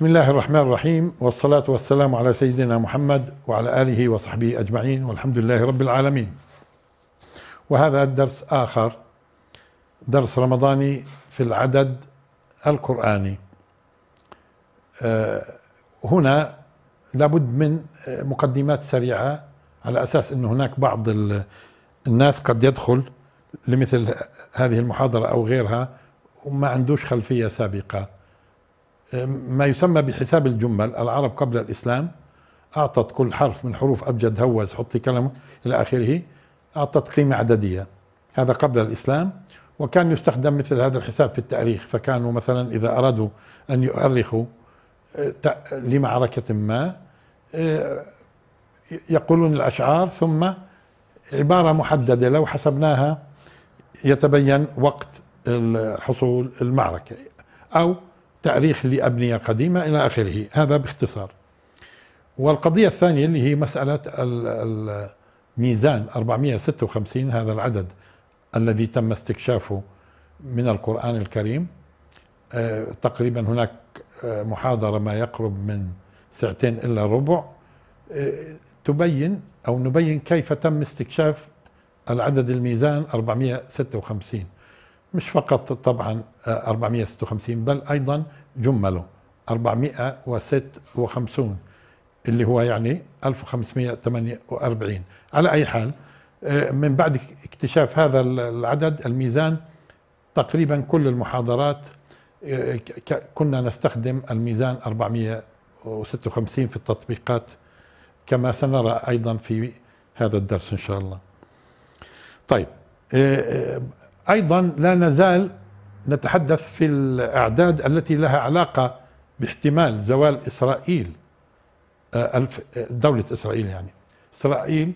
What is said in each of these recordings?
بسم الله الرحمن الرحيم والصلاة والسلام على سيدنا محمد وعلى آله وصحبه أجمعين والحمد لله رب العالمين وهذا الدرس آخر درس رمضاني في العدد القرآني آه، هنا لابد من مقدمات سريعة على أساس أن هناك بعض الناس قد يدخل لمثل هذه المحاضرة أو غيرها وما عندوش خلفية سابقة ما يسمى بحساب الجمل العرب قبل الإسلام أعطت كل حرف من حروف أبجد هوز حطي كلمة إلى آخره أعطت قيمة عددية هذا قبل الإسلام وكان يستخدم مثل هذا الحساب في التأريخ فكانوا مثلا إذا أرادوا أن يؤرخوا أه، لمعركة ما أه، يقولون الأشعار ثم عبارة محددة لو حسبناها يتبين وقت حصول المعركة أو تأريخ لأبنية قديمة إلى آخره هذا باختصار والقضية الثانية اللي هي مسألة الميزان 456 هذا العدد الذي تم استكشافه من القرآن الكريم آه، تقريبا هناك آه، محاضرة ما يقرب من ساعتين إلا ربع آه، تبين أو نبين كيف تم استكشاف العدد الميزان 456 مش فقط طبعا 456 آه، بل أيضا جمله 456 اللي هو يعني 1548 على أي حال آه، من بعد اكتشاف هذا العدد الميزان تقريبا كل المحاضرات آه، كنا نستخدم الميزان 456 في التطبيقات كما سنرى أيضا في هذا الدرس إن شاء الله طيب أيضا لا نزال نتحدث في الأعداد التي لها علاقة باحتمال زوال إسرائيل آه، آه، دولة إسرائيل يعني إسرائيل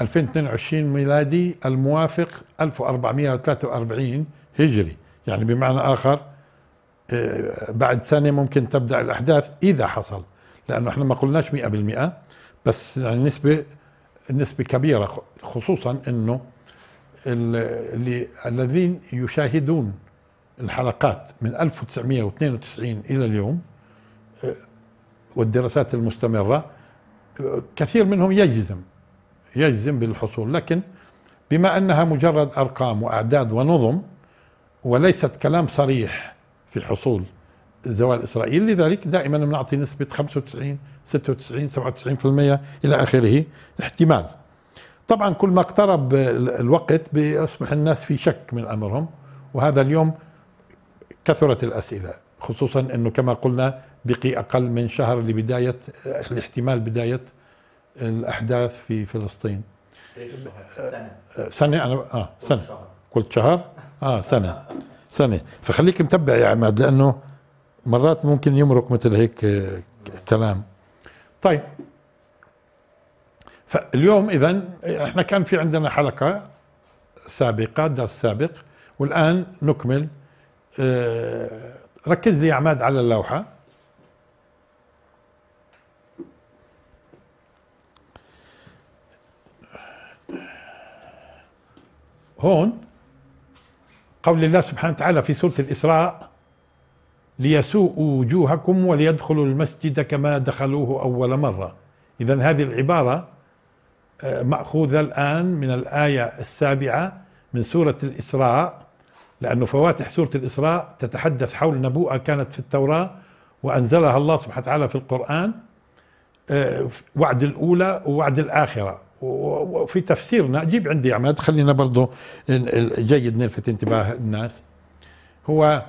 2022 ميلادي الموافق 1443 هجري يعني بمعنى آخر آه، بعد سنة ممكن تبدأ الأحداث إذا حصل لأنه احنا ما قلناش 100% بس يعني نسبة نسبة كبيرة خصوصا أنه الذين يشاهدون الحلقات من 1992 إلى اليوم آه، والدراسات المستمرة آه، كثير منهم يجزم يجزم بالحصول لكن بما أنها مجرد أرقام وأعداد ونظم وليست كلام صريح في حصول زوال إسرائيل لذلك دائما بنعطي نسبة 95 96 97% إلى آخره احتمال طبعا كل ما اقترب الوقت بيصبح الناس في شك من امرهم وهذا اليوم كثرت الاسئله خصوصا انه كما قلنا بقي اقل من شهر لبدايه الاحتمال بدايه الاحداث في فلسطين أه، سنه سنه انا اه سنه قلت شهر اه سنه سنه فخليك متبع يا عماد لانه مرات ممكن يمرق مثل هيك آه، كلام طيب فاليوم اذا احنا كان في عندنا حلقه سابقه درس سابق والان نكمل آه، ركز لي يا عماد على اللوحه هون قول الله سبحانه وتعالى في سوره الاسراء ليسوءوا وجوهكم وليدخلوا المسجد كما دخلوه اول مره اذا هذه العباره مأخوذة الآن من الآية السابعة من سورة الإسراء لأنه فواتح سورة الإسراء تتحدث حول نبوءة كانت في التوراة وأنزلها الله سبحانه وتعالى في القرآن آه، وعد الأولى ووعد الآخرة وفي تفسيرنا جيب عندي عماد خلينا برضه جيد نلفت انتباه الناس هو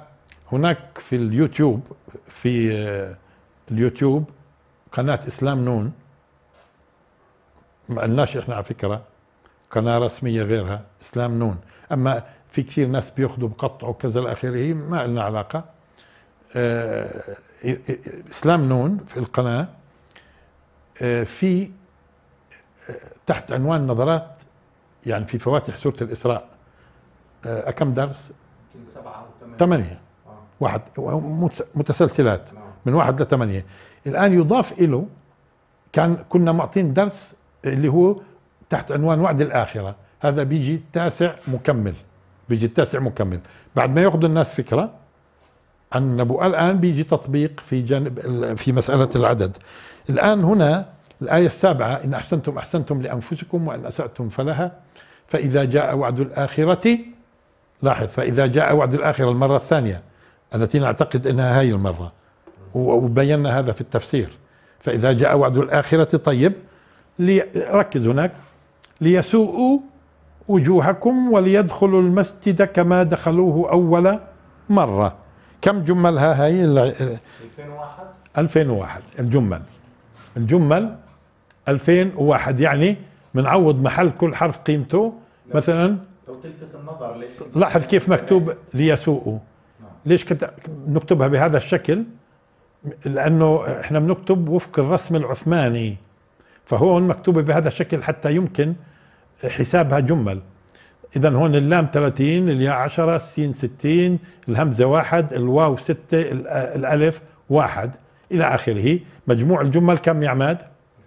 هناك في اليوتيوب في آه، اليوتيوب قناة إسلام نون ما قلناش احنا على فكره قناه رسميه غيرها اسلام نون اما في كثير ناس بياخذوا بقطعوا كذا الاخير ما لنا علاقه آه اسلام نون في القناه آه في آه، تحت عنوان نظرات يعني في فواتح سوره الاسراء آه، كم درس؟ يمكن سبعه او ثمانيه واحد متسلسلات نعم. من واحد لثمانيه الان يضاف له كان كنا معطين درس اللي هو تحت عنوان وعد الآخرة هذا بيجي التاسع مكمل بيجي التاسع مكمل بعد ما ياخذوا الناس فكرة عن النبوءة الآن بيجي تطبيق في جانب في مسألة العدد الآن هنا الآية السابعة إن أحسنتم أحسنتم لأنفسكم وإن أسأتم فلها فإذا جاء وعد الآخرة لاحظ فإذا جاء وعد الآخرة المرة الثانية التي نعتقد أنها هاي المرة وبينا هذا في التفسير فإذا جاء وعد الآخرة طيب لي ركز هناك ليسوءوا وجوهكم وليدخلوا المسجد كما دخلوه أول مرة كم جملها هاي 2001 2001 الجمل الجمل 2001 يعني بنعوض محل كل حرف قيمته مثلا لو تلفت النظر ليش لاحظ كيف مكتوب ليسوءوا نعم. ليش كنت نكتبها بهذا الشكل لانه احنا بنكتب وفق الرسم العثماني فهون مكتوبة بهذا الشكل حتى يمكن حسابها جمل إذا هون اللام 30 الياء 10 السين 60 الهمزة واحد الواو 6 الألف واحد إلى آخره مجموع الجمل كم يا عماد؟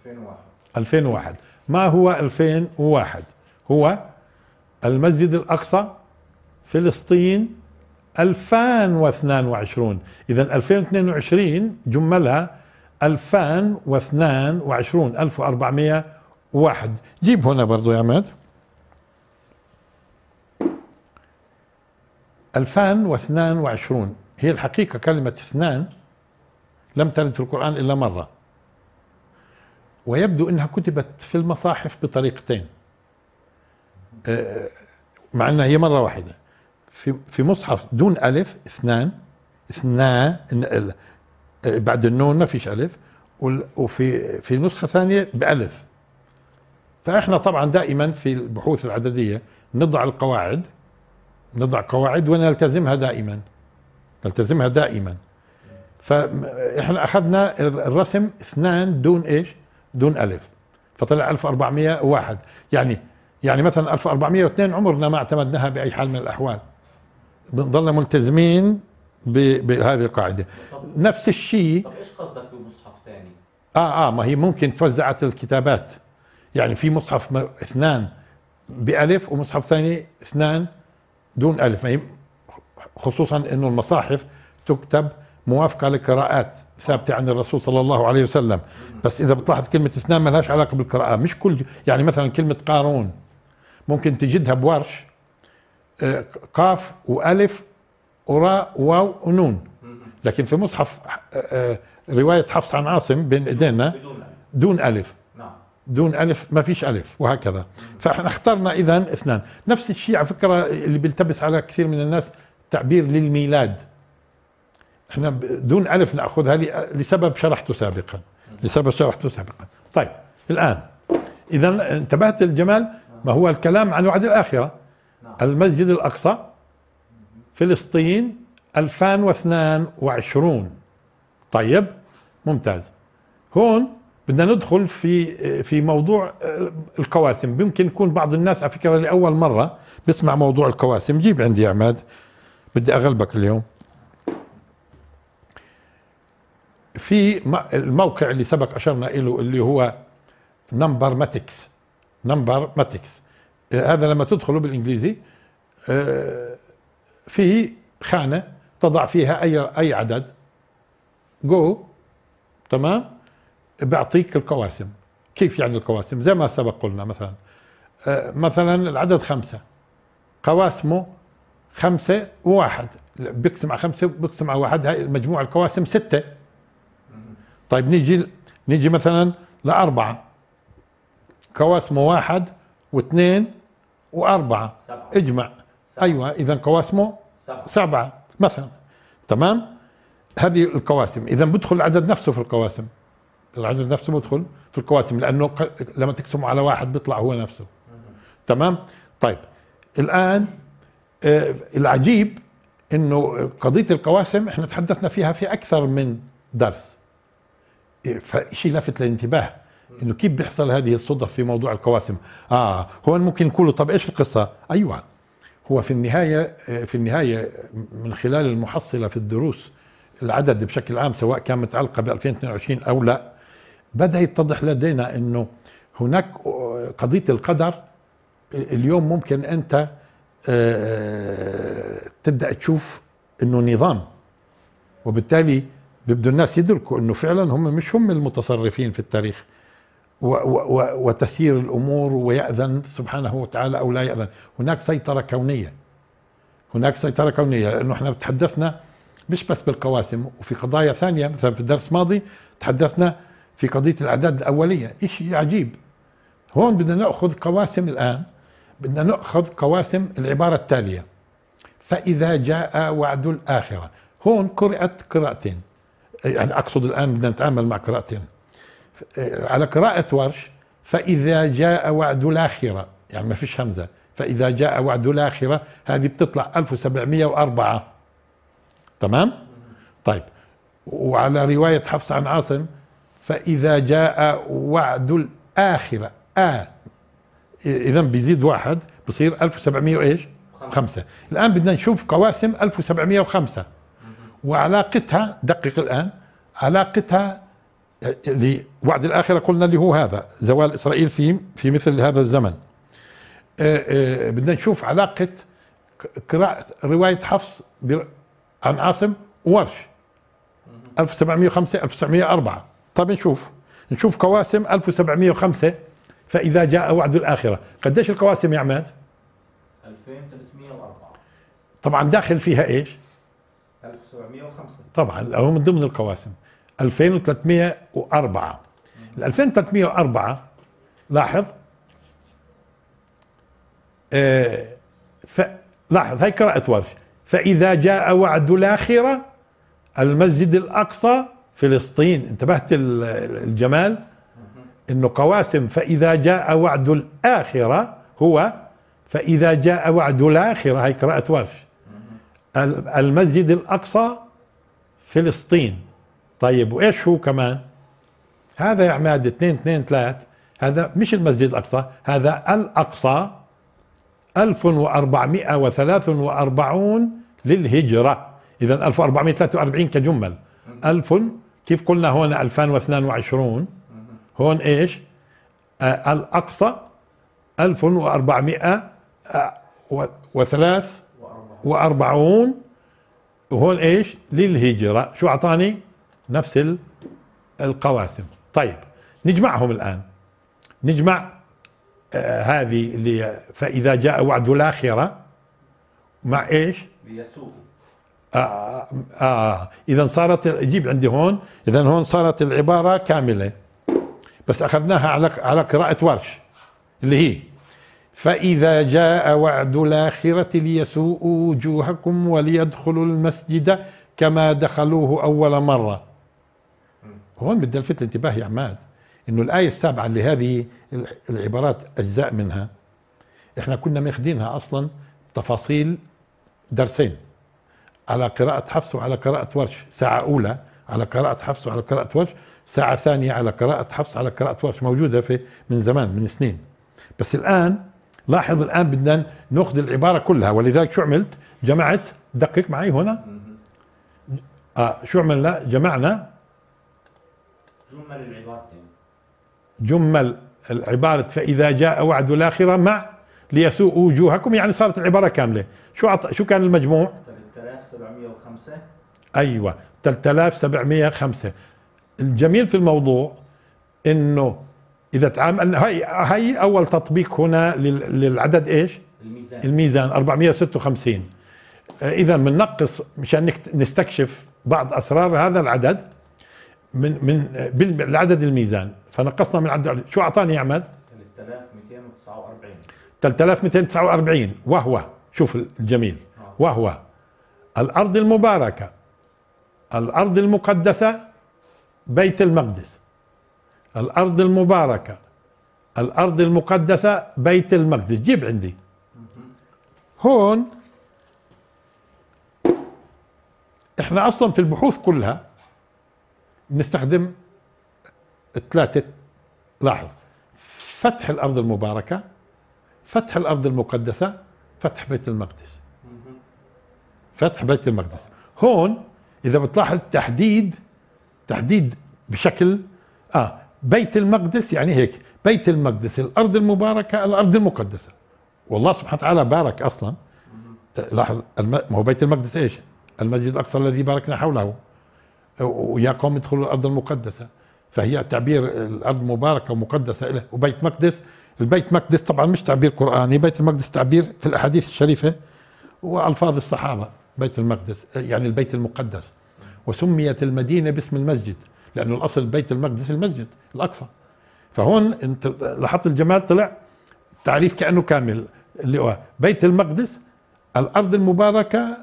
2001 2001 ما هو 2001 هو المسجد الأقصى فلسطين 2022 إذا 2022 جملها 2022 1401 جيب هنا برضو يا عماد 2022 هي الحقيقة كلمة اثنان لم ترد في القرآن إلا مرة ويبدو أنها كتبت في المصاحف بطريقتين أه، مع أنها هي مرة واحدة في في مصحف دون ألف اثنان اثنان بعد النون ما فيش الف وفي في نسخه ثانيه بالف فاحنا طبعا دائما في البحوث العدديه نضع القواعد نضع قواعد ونلتزمها دائما نلتزمها دائما فاحنا اخذنا الرسم اثنان دون ايش؟ دون الف فطلع 1401 يعني يعني مثلا 1402 عمرنا ما اعتمدناها باي حال من الاحوال بنضلنا ملتزمين بهذه القاعده نفس الشيء طب ايش قصدك بمصحف ثاني؟ اه اه ما هي ممكن توزعت الكتابات يعني في مصحف اثنان بألف ومصحف ثاني اثنان دون ألف ما خصوصا انه المصاحف تكتب موافقه لقراءات ثابته عن الرسول صلى الله عليه وسلم بس اذا بتلاحظ كلمه اثنان ما لهاش علاقه بالقراءه مش كل يعني مثلا كلمه قارون ممكن تجدها بورش آه، قاف والف وراء واو ونون لكن في مصحف آه، آه، روايه حفص عن عاصم بين ايدينا دون الف نعم. دون ألف ما فيش ألف وهكذا فاحنا اخترنا إذا اثنان نفس الشيء على فكرة اللي بيلتبس على كثير من الناس تعبير للميلاد احنا دون ألف نأخذها لسبب شرحته سابقا لسبب شرحته سابقا طيب الآن إذا انتبهت الجمال ما هو الكلام عن وعد الآخرة نعم. المسجد الأقصى فلسطين 2022 طيب ممتاز هون بدنا ندخل في في موضوع آه، القواسم يمكن يكون بعض الناس على فكره لاول مره بيسمع موضوع القواسم جيب عندي يا عماد بدي اغلبك اليوم في الموقع اللي سبق اشرنا له اللي هو نمبر ماتكس نمبر ماتكس آه، هذا لما تدخله بالانجليزي آه، في خانة تضع فيها أي أي عدد جو تمام بيعطيك القواسم كيف يعني القواسم زي ما سبق قلنا مثلا آه، مثلا العدد خمسة قواسمه خمسة وواحد بيقسم على خمسة بيقسم على واحد هاي مجموع القواسم ستة طيب نيجي نيجي مثلا لأربعة قواسمه واحد واثنين وأربعة سبعة. اجمع سبعة. ايوه اذا قواسمه سبعة. سبعه مثلا تمام هذه القواسم اذا بدخل العدد نفسه في القواسم العدد نفسه بدخل في القواسم لانه لما تقسمه على واحد بيطلع هو نفسه تمام طيب الان آه العجيب انه قضيه القواسم احنا تحدثنا فيها في اكثر من درس إيه، فشيء لافت للانتباه انه كيف بيحصل هذه الصدف في موضوع القواسم اه هون ممكن يقولوا طب ايش القصه ايوه هو في النهايه في النهايه من خلال المحصله في الدروس العدد بشكل عام سواء كان متعلقه ب 2022 او لا بدا يتضح لدينا انه هناك قضيه القدر اليوم ممكن انت آه، تبدا تشوف انه نظام وبالتالي بده الناس يدركوا انه فعلا هم مش هم المتصرفين في التاريخ وتسير الامور ويأذن سبحانه وتعالى او لا يأذن، هناك سيطره كونيه. هناك سيطره كونيه لانه احنا تحدثنا مش بس بالقواسم وفي قضايا ثانيه مثلا في الدرس الماضي تحدثنا في قضيه الاعداد الاوليه، شيء عجيب. هون بدنا ناخذ قواسم الان بدنا ناخذ قواسم العباره التاليه فاذا جاء وعد الاخره، هون قرأت قراءتين. يعني اقصد الان بدنا نتعامل مع قراءتين آه، على قراءة ورش فإذا جاء وعد الآخرة يعني ما فيش همزة فإذا جاء وعد الآخرة هذه بتطلع 1704 تمام طيب وعلى رواية حفص عن عاصم فإذا جاء وعد الآخرة آ إذا بيزيد واحد بصير 1700 إيش خمسة الآن بدنا نشوف قواسم 1705 وعلاقتها دقق الآن علاقتها لوعد الآخرة قلنا اللي هو هذا زوال إسرائيل في في مثل هذا الزمن آه، آه، بدنا نشوف علاقة قراءة رواية حفص عن عاصم وورش 1705 1704 طب نشوف نشوف قواسم 1705 فإذا جاء وعد الآخرة قديش القواسم يا عماد 2304 طبعا داخل فيها إيش 1705 طبعا هو من ضمن القواسم 2304 ال 2304 لاحظ آه، ف... لاحظ هاي قراءة ورش فإذا جاء وعد الآخرة المسجد الأقصى فلسطين انتبهت الجمال انه قواسم فإذا جاء وعد الآخرة هو فإذا جاء وعد الآخرة هاي قراءة ورش المسجد الأقصى فلسطين طيب وايش هو كمان هذا يا عماد 2 2 3 هذا مش المسجد الاقصى هذا الاقصى 1443 للهجره اذا 1443 كجمل 1000 كيف قلنا هون 2022 هون ايش آه الاقصى 1443 وهون ايش للهجره شو اعطاني نفس القواسم طيب نجمعهم الآن نجمع آه، هذه اللي فإذا جاء وعد الآخرة مع إيش آه, آه آه إذا صارت جيب عندي هون إذا هون صارت العبارة كاملة بس أخذناها على على قراءة ورش اللي هي فإذا جاء وعد الآخرة ليسوءوا وجوهكم وليدخلوا المسجد كما دخلوه أول مرة هون بدي الفت الانتباه يا عماد انه الايه السابعه اللي هذه العبارات اجزاء منها احنا كنا ماخذينها اصلا تفاصيل درسين على قراءة حفص وعلى قراءة ورش ساعة أولى على قراءة حفص وعلى قراءة ورش ساعة ثانية على قراءة حفص على قراءة ورش موجودة في من زمان من سنين بس الآن لاحظ الآن بدنا نأخذ العبارة كلها ولذلك شو عملت جمعت دقق معي هنا آه شو عملنا جمعنا جمل العبارتين جمل العبارة فإذا جاء وعد الآخرة مع ليسوء وجوهكم يعني صارت العبارة كاملة شو عط... شو كان المجموع 3705 أيوة 3705 الجميل في الموضوع انه اذا تعامل هاي هاي اول تطبيق هنا للعدد ايش؟ الميزان الميزان 456 اذا بننقص مشان نستكشف بعض اسرار هذا العدد من من بالعدد الميزان فنقصنا من عدد شو اعطاني يا عماد 3249 3249 وهو شوف الجميل وهو الارض المباركه الارض المقدسه بيت المقدس الارض المباركه الارض المقدسه بيت المقدس جيب عندي هون احنا اصلا في البحوث كلها نستخدم ثلاثة لاحظ فتح الأرض المباركة فتح الأرض المقدسة فتح بيت المقدس فتح بيت المقدس هون إذا بتلاحظ تحديد تحديد بشكل آه بيت المقدس يعني هيك بيت المقدس الأرض المباركة الأرض المقدسة والله سبحانه وتعالى بارك أصلا لاحظ ما هو بيت المقدس إيش المسجد الأقصى الذي باركنا حوله ويا قوم ادخلوا الارض المقدسه فهي تعبير الارض مباركه ومقدسه له وبيت مقدس البيت مقدس طبعا مش تعبير قراني بيت المقدس تعبير في الاحاديث الشريفه والفاظ الصحابه بيت المقدس يعني البيت المقدس وسميت المدينه باسم المسجد لانه الاصل بيت المقدس المسجد الاقصى فهون انت لاحظت الجمال طلع تعريف كانه كامل اللي هو بيت المقدس الارض المباركه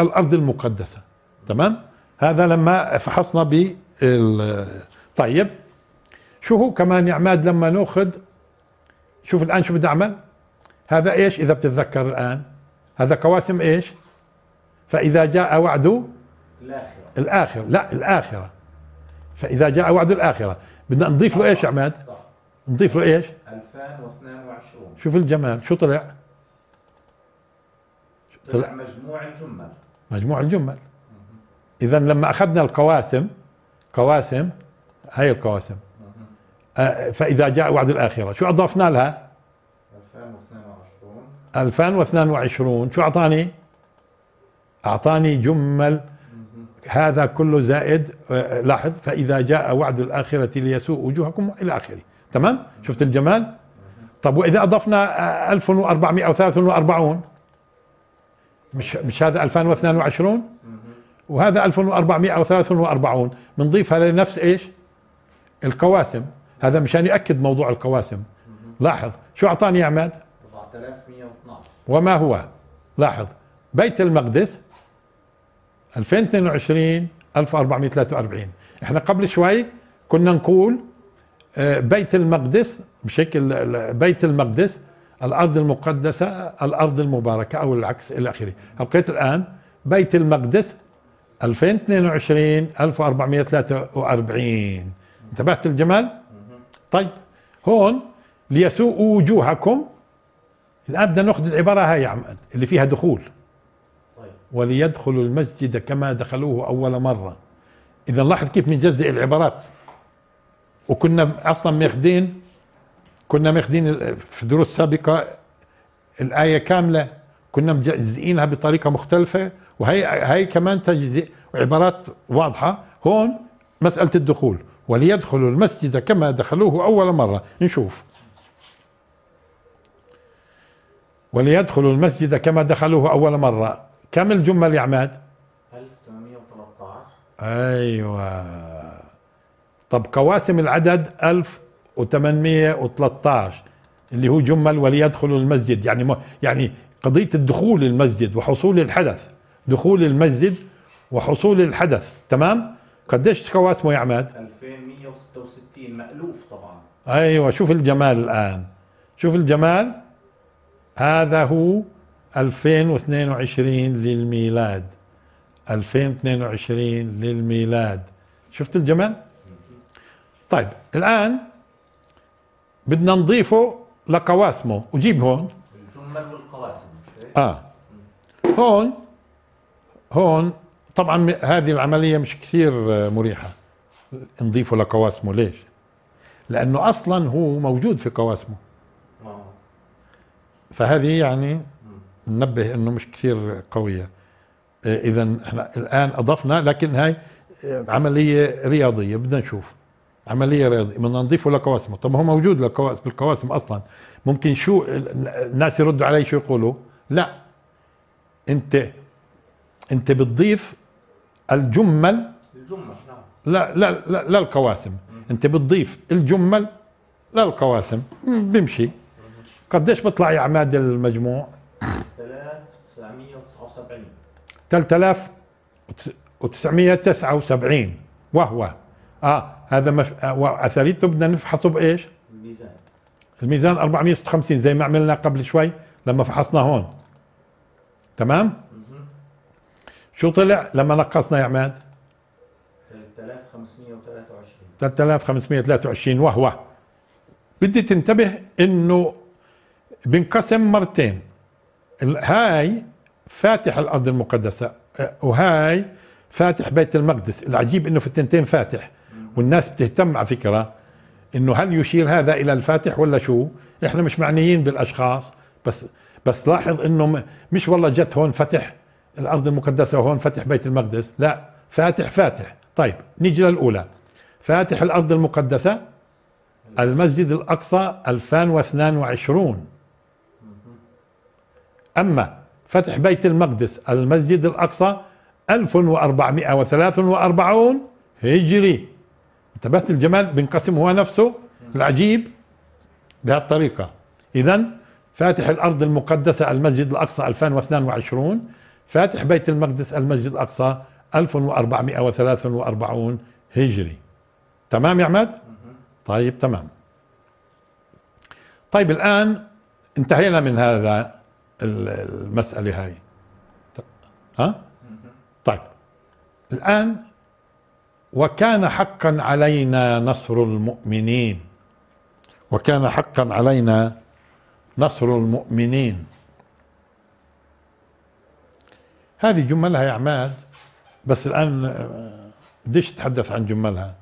الارض المقدسه تمام هذا لما فحصنا ب طيب شو هو كمان يا عماد لما ناخذ شوف الان شو بدي اعمل هذا ايش اذا بتتذكر الان هذا قواسم ايش فاذا جاء وعد الاخره الاخره لا الاخره فاذا جاء وعد الاخره بدنا نضيف له ايش يا عماد صح. نضيف له ايش 2022 شوف الجمال شو طلع طلع مجموع الجمل مجموع الجمل اذا لما اخذنا القواسم قواسم هاي القواسم أه، فاذا جاء وعد الاخره شو اضفنا لها 2022 شو اعطاني اعطاني جمل هذا كله زائد أه، لاحظ فاذا جاء وعد الاخره ليسوء وجوهكم الى اخره تمام شفت الجمال طب واذا اضفنا 1443 أه، مش مش هذا 2022 وهذا 1400 او 340 بنضيفها لنفس ايش؟ القواسم هذا مشان ياكد موضوع القواسم لاحظ شو اعطاني يا عماد؟ 4112 وما هو؟ لاحظ بيت المقدس 2022 1443 احنا قبل شوي كنا نقول آه، بيت المقدس بشكل بيت المقدس الارض المقدسه الارض المباركه او العكس الى اخره بقيت الان بيت المقدس 2022 1443 انتبهت الجمال طيب هون ليسوء وجوهكم الآن بدنا ناخذ العبارة هاي يا عماد اللي فيها دخول طيب. وليدخلوا المسجد كما دخلوه أول مرة إذا لاحظ كيف بنجزئ العبارات وكنا أصلا ماخذين كنا ماخذين في دروس سابقة الآية كاملة كنا مجزئينها بطريقة مختلفة وهي هي كمان تجزئ عبارات واضحه هون مساله الدخول وليدخلوا المسجد كما دخلوه اول مره نشوف وليدخلوا المسجد كما دخلوه اول مره كم الجمل يا عماد 1813 ايوه طب قواسم العدد 1813 اللي هو جمل وليدخلوا المسجد يعني يعني قضيه الدخول المسجد وحصول الحدث دخول المسجد وحصول الحدث تمام قديش كواسمه يا عماد 2166 مألوف طبعا ايوه شوف الجمال الان شوف الجمال هذا هو 2022 للميلاد 2022 للميلاد شفت الجمال طيب الان بدنا نضيفه لقواسمه وجيب هون الجمل والقواسم اه هون هون طبعا هذه العمليه مش كثير آه، مريحه نضيفه لقواسمه ليش؟ لانه اصلا هو موجود في قواسمه فهذه يعني ننبه انه مش كثير قويه آه، اذا احنا الان اضفنا لكن هاي آه، عمليه رياضيه بدنا نشوف عمليه رياضيه بدنا نضيفه لقواسمه طب هو موجود بالقواسم اصلا ممكن شو الناس يردوا علي شو يقولوا لا انت انت بتضيف الجمل الجمل نعم. لا لا لا, لا القواسم انت بتضيف الجمل لا القواسم بمشي قديش بيطلع يا عماد المجموع 3979 3979 وهو اه هذا مش آه، اثريته بدنا نفحصه بايش؟ الميزان الميزان 456 زي ما عملنا قبل شوي لما فحصنا هون تمام؟ شو طلع لما نقصنا يا عماد 3523 3523 وهو بدي تنتبه انه بنقسم مرتين هاي فاتح الارض المقدسه أه، وهاي فاتح بيت المقدس العجيب انه في التنتين فاتح والناس بتهتم على فكره انه هل يشير هذا الى الفاتح ولا شو احنا مش معنيين بالاشخاص بس بس لاحظ انه مش والله جت هون فتح الارض المقدسه وهون فتح بيت المقدس لا فاتح فاتح طيب نيجي للاولى فاتح الارض المقدسه المسجد الاقصى 2022 اما فتح بيت المقدس المسجد الاقصى 1443 هجري انتبهت الجمال بينقسم هو نفسه العجيب بهالطريقه اذا فاتح الارض المقدسه المسجد الاقصى 2022 فاتح بيت المقدس المسجد الأقصى 1443 هجري تمام يا عماد؟ طيب تمام طيب الآن انتهينا من هذا المسألة هاي ها؟ طيب الآن وكان حقا علينا نصر المؤمنين وكان حقا علينا نصر المؤمنين هذه جملها يا عماد بس الآن بديش آه، أتحدث عن جملها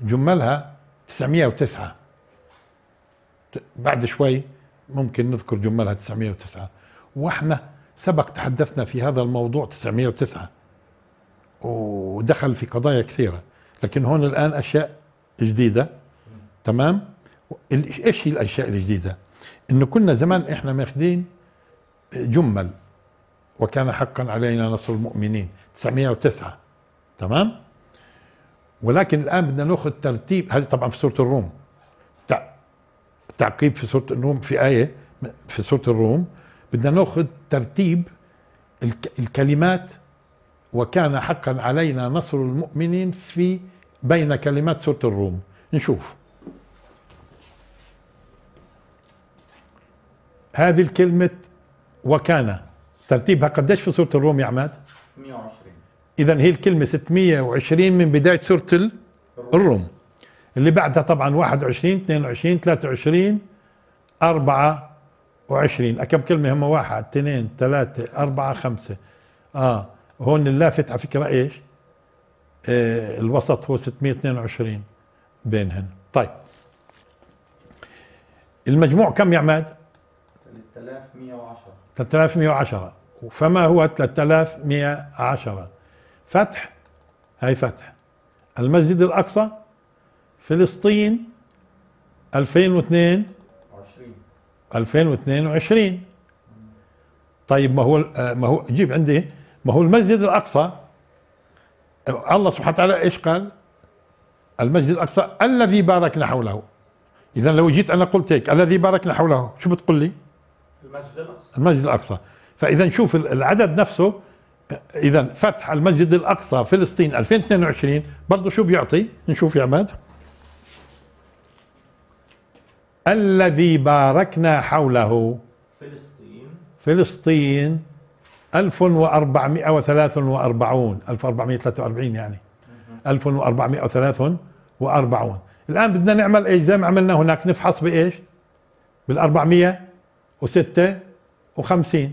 جملها 909 بعد شوي ممكن نذكر جملها 909 واحنا سبق تحدثنا في هذا الموضوع 909 ودخل في قضايا كثيرة لكن هون الآن أشياء جديدة تمام إيش هي الأشياء الجديدة إنه كنا زمان إحنا ماخدين جمل وكان حقا علينا نصر المؤمنين 909 تمام ولكن الان بدنا ناخذ ترتيب هذه طبعا في سوره الروم تعقيب في سوره الروم في ايه في سوره الروم بدنا ناخذ ترتيب الكلمات وكان حقا علينا نصر المؤمنين في بين كلمات سوره الروم نشوف هذه الكلمه وكان ترتيبها قديش في سوره الروم يا عماد 120 اذا هي الكلمه 620 من بدايه سوره الروم اللي بعدها طبعا 21 22 23 24 كم كلمه هم واحد اثنين ثلاثه اربعه خمسه اه هون اللافت على فكره ايش؟ آه الوسط هو 622 بينهن طيب المجموع كم يا عماد؟ 3110 3110 فما هو 3110 فتح هاي فتح المسجد الأقصى فلسطين 2002 2022 طيب ما هو آه، ما هو جيب عندي ما هو المسجد الأقصى الله سبحانه وتعالى ايش قال؟ المسجد الأقصى الذي باركنا حوله إذا لو جيت أنا قلت هيك الذي باركنا حوله شو بتقول لي؟ المسجد الأقصى المسجد الأقصى فاذا شوف العدد نفسه اذا فتح المسجد الاقصى فلسطين 2022 برضه شو بيعطي نشوف يا عماد الذي باركنا حوله فلسطين فلسطين 1443 1443 يعني 1443 الان بدنا نعمل ايش زي ما عملنا هناك نفحص بايش بال 456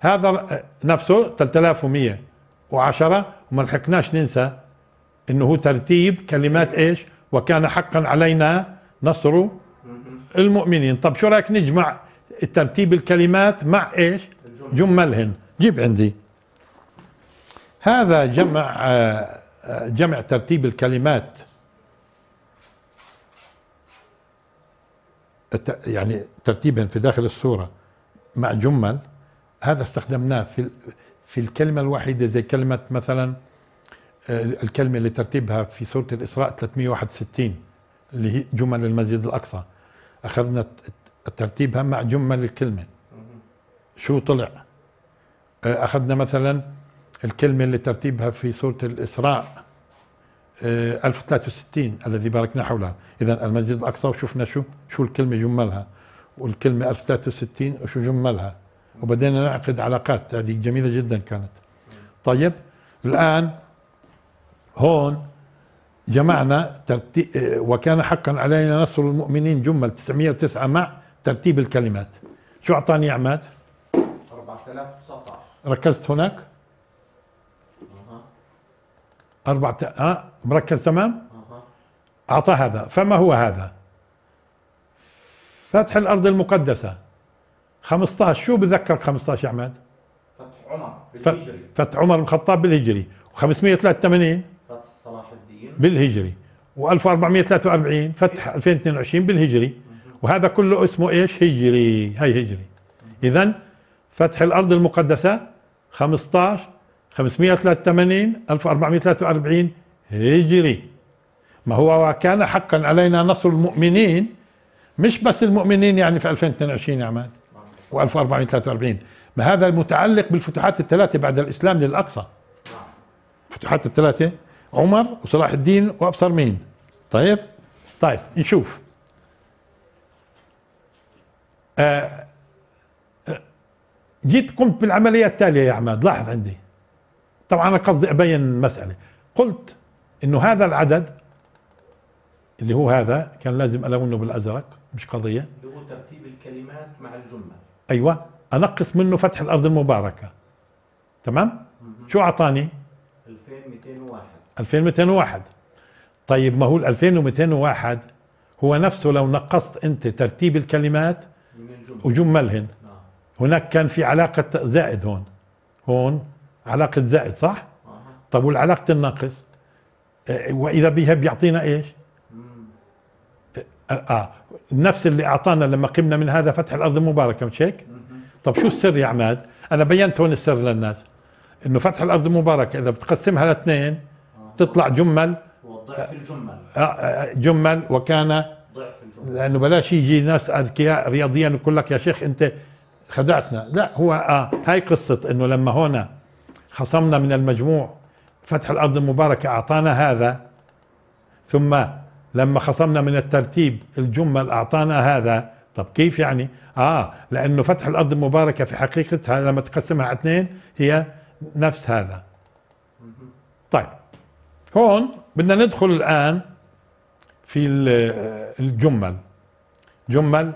هذا نفسه 3110 وما لحقناش ننسى انه هو ترتيب كلمات ايش وكان حقا علينا نصر المؤمنين طب شو رايك نجمع ترتيب الكلمات مع ايش جملهن جيب عندي هذا جمع جمع ترتيب الكلمات يعني ترتيبهم في داخل الصورة مع جمل هذا استخدمناه في في الكلمة الوحيدة زي كلمة مثلا آه، الكلمة اللي ترتيبها في سورة الإسراء 361 اللي هي جمل المسجد الأقصى أخذنا ترتيبها مع جمل الكلمة شو طلع آه، أخذنا مثلا الكلمة اللي ترتيبها في سورة الإسراء 1063 آه، الذي باركنا حولها إذا المسجد الأقصى وشفنا شو شو الكلمة جملها والكلمة 1063 وشو جملها وبدينا نعقد علاقات هذه جميلة جدا كانت طيب الآن هون جمعنا ترتيب وكان حقا علينا نصر المؤمنين جمل 909 مع ترتيب الكلمات شو أعطاني عماد 4019 ركزت هناك أربعة آه مركز تمام أعطى هذا فما هو هذا فتح الأرض المقدسة 15 شو بذكرك 15 يا عماد؟ فتح عمر بالهجري فتح عمر بن الخطاب بالهجري و583 فتح صلاح الدين بالهجري و1443 فتح 2022 إيه. بالهجري وهذا كله اسمه ايش؟ هجري هي هجري اذا فتح الارض المقدسه 15 583 1443 هجري ما هو وكان حقا علينا نصر المؤمنين مش بس المؤمنين يعني في 2022 يا عماد و1443 ما هذا المتعلق بالفتوحات الثلاثة بعد الإسلام للأقصى فتوحات الثلاثة عمر وصلاح الدين وأبصر مين طيب طيب نشوف آه, آه، جيت قمت بالعملية التالية يا عماد لاحظ عندي طبعا أنا قصدي أبين المسألة قلت إنه هذا العدد اللي هو هذا كان لازم ألونه بالأزرق مش قضية هو ترتيب الكلمات مع الجمل ايوه انقص منه فتح الارض المباركه تمام شو اعطاني 2201 2201 طيب ما هو ال 2201 هو نفسه لو نقصت انت ترتيب الكلمات وجملهن نعم. هناك كان في علاقة زائد هون هون علاقة زائد صح؟ طب والعلاقة الناقص آه، وإذا بها بيعطينا إيش؟ آه،, اه نفس اللي اعطانا لما قمنا من هذا فتح الارض المباركه مش هيك؟ طب شو السر يا عماد؟ انا بينت هون السر للناس انه فتح الارض المباركه اذا بتقسمها لاثنين تطلع جمل ضعف الجمل آه،, آه جمل وكان ضعف الجمل لانه بلاش يجي ناس اذكياء رياضيا يقول لك يا شيخ انت خدعتنا لا هو آه هاي قصه انه لما هون خصمنا من المجموع فتح الارض المباركه اعطانا هذا ثم لما خصمنا من الترتيب الجمل أعطانا هذا طب كيف يعني آه لأنه فتح الأرض المباركة في حقيقتها لما تقسمها على اثنين هي نفس هذا طيب هون بدنا ندخل الآن في الجمل جمل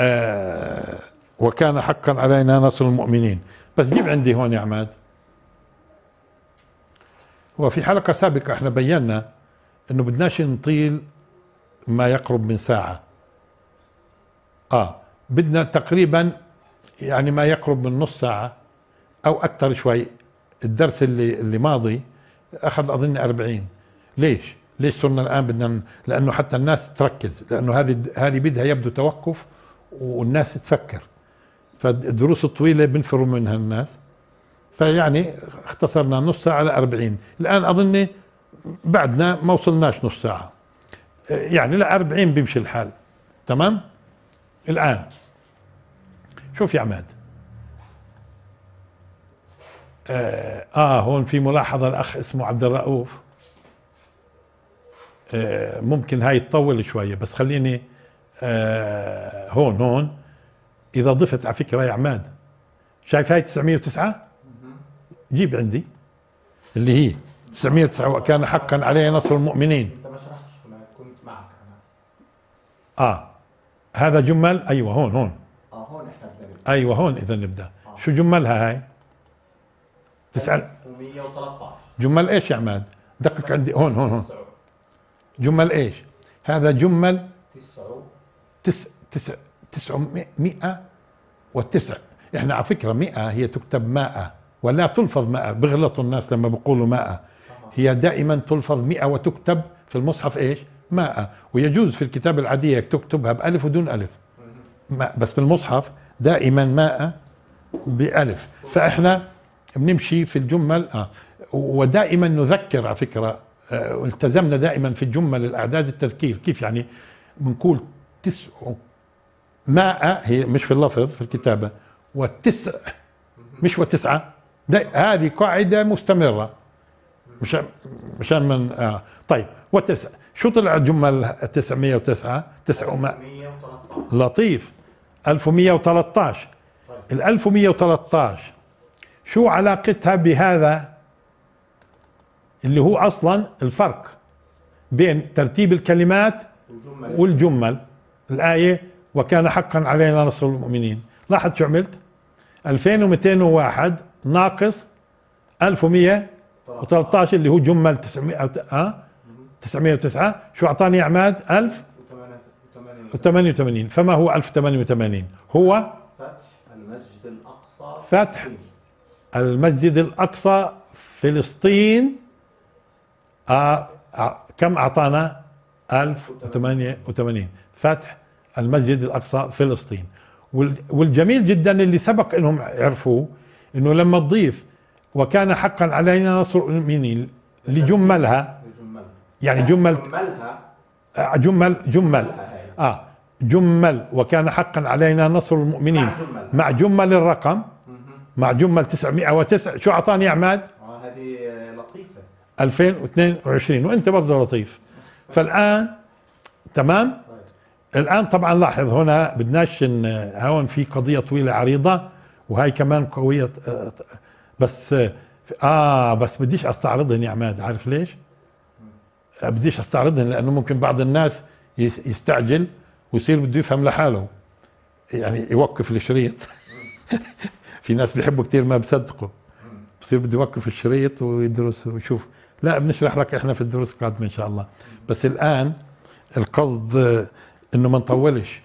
آه وكان حقا علينا نصر المؤمنين بس جيب عندي هون يا عماد وفي حلقة سابقة احنا بينا انه بدناش نطيل ما يقرب من ساعه اه بدنا تقريبا يعني ما يقرب من نص ساعه او اكثر شوي الدرس اللي اللي ماضي اخذ اظن 40 ليش ليش صرنا الان بدنا لانه حتى الناس تركز لانه هذه هذه بدها يبدو توقف والناس تفكر فالدروس الطويله بنفروا منها الناس فيعني اختصرنا نص ساعه على 40 الان اظن بعدنا ما وصلناش نص ساعة يعني لا 40 بيمشي الحال تمام الآن شوف يا عماد آه, آه هون في ملاحظة الأخ اسمه عبد الرؤوف آه ممكن هاي تطول شوية بس خليني آه هون هون إذا ضفت على فكرة يا عماد شايف هاي 909 جيب عندي اللي هي 909 وكان حقا عليه نصر المؤمنين انت ما شرحتش كنت معك انا اه هذا جمل ايوه هون هون اه هون احنا بدنا ايوه هون اذا نبدا آه. شو جملها هاي؟ تسال 113 جمل ايش يا عماد؟ دقق عندي هون هون هون جمل ايش؟ هذا جمل 9 تسع تسع تسعمائة وتسع احنا على فكرة مئة هي تكتب مائة ولا تلفظ مائة بغلطوا الناس لما بيقولوا مائة هي دائما تلفظ مئة وتكتب في المصحف ايش ماء ويجوز في الكتاب العادية تكتبها بألف ودون ألف ماء بس في المصحف دائما ماء بألف فإحنا بنمشي في الجمل آه ودائما نذكر على فكرة آه التزمنا دائما في الجمل الأعداد التذكير كيف يعني بنقول تسع ماء هي مش في اللفظ في الكتابة وتسع مش وتسعة هذه قاعدة مستمرة مشان مشان من آه طيب وتسع شو طلع جمل 909 900 لطيف 1113 طيب. ال 1113 شو علاقتها بهذا اللي هو اصلا الفرق بين ترتيب الكلمات والجمل, والجمل. الايه وكان حقا علينا نصر المؤمنين لاحظ شو عملت 2201 ناقص 1100 و13 اللي هو جمل 900 ها 909 شو اعطاني يا عماد 1000 88 فما هو 1088 هو فتح المسجد الاقصى فتح المسجد الاقصى فلسطين آه, آه، كم اعطانا 1088 فتح المسجد الاقصى فلسطين والجميل جدا اللي سبق انهم عرفوه انه لما تضيف وكان حقا علينا نصر المؤمنين لجملها يعني, يعني آه، جمل جمل جمل يعني. اه جمل وكان حقا علينا نصر المؤمنين مع جمل, مع جمل الرقم مع جمل 909 شو اعطاني يا عماد؟ آه، هذه لطيفه 2022 وانت برضه لطيف فالان تمام طيب. الان طبعا لاحظ هنا بدناش هون في قضيه طويله عريضه وهي كمان قويه آه، بس اه بس بديش استعرضهم يا عماد عارف ليش؟ بديش استعرضهم لانه ممكن بعض الناس يستعجل ويصير بده يفهم لحاله يعني يوقف الشريط في ناس بيحبوا كثير ما بصدقوا بصير بده يوقف الشريط ويدرس ويشوف لا بنشرح لك احنا في الدروس القادمه ان شاء الله بس الان القصد انه ما نطولش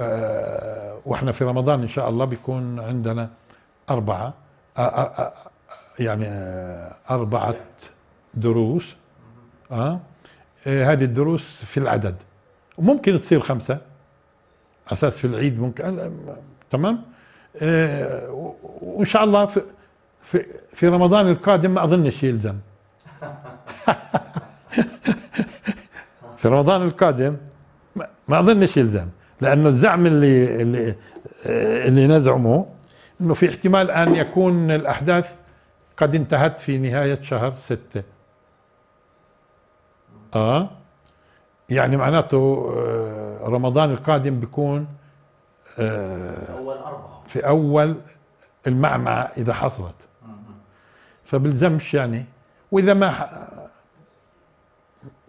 آه، واحنا في رمضان ان شاء الله بيكون عندنا اربعه يعني آه، أربعة دروس آه،, أه هذه الدروس في العدد وممكن تصير خمسة أساس في العيد ممكن آه، تمام أه وإن شاء الله في, في, في رمضان القادم ما أظنش يلزم في رمضان القادم ما أظنش يلزم لأنه الزعم اللي اللي, اللي نزعمه أنه في احتمال أن يكون الأحداث قد انتهت في نهاية شهر ستة آه يعني معناته آه، رمضان القادم بيكون آه، أول أربعة في أول المعمعة إذا حصلت فبلزمش يعني وإذا ما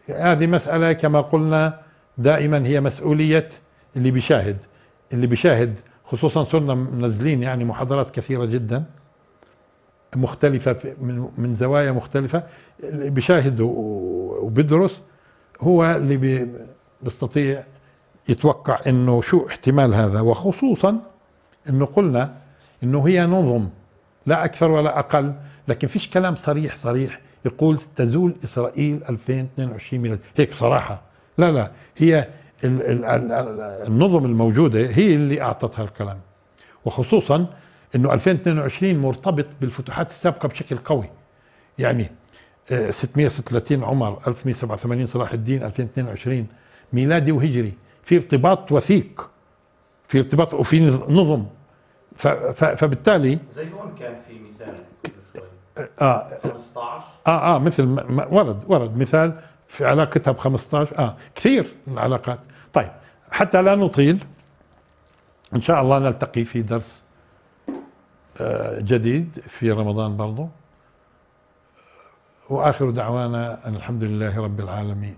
هذه مسألة كما قلنا دائما هي مسؤولية اللي بيشاهد اللي بيشاهد خصوصا صرنا منزلين يعني محاضرات كثيره جدا مختلفه من من زوايا مختلفه اللي بيشاهد وبيدرس هو اللي بيستطيع يتوقع انه شو احتمال هذا وخصوصا انه قلنا انه هي نظم لا اكثر ولا اقل لكن فيش كلام صريح صريح يقول تزول اسرائيل 2022 ميلادي هيك صراحه لا لا هي النظم الموجودة هي اللي اعطت هالكلام وخصوصا أنه 2022 مرتبط بالفتوحات السابقة بشكل قوي يعني 636 آه، عمر 1187 صلاح الدين 2022 ميلادي وهجري في ارتباط وثيق في ارتباط وفي نظم فبالتالي زي هون كان في مثال آه 15 آه،, اه اه مثل ورد ورد مثال في علاقتها ب 15 اه كثير العلاقات طيب حتى لا نطيل ان شاء الله نلتقي في درس آه، جديد في رمضان برضه واخر دعوانا ان الحمد لله رب العالمين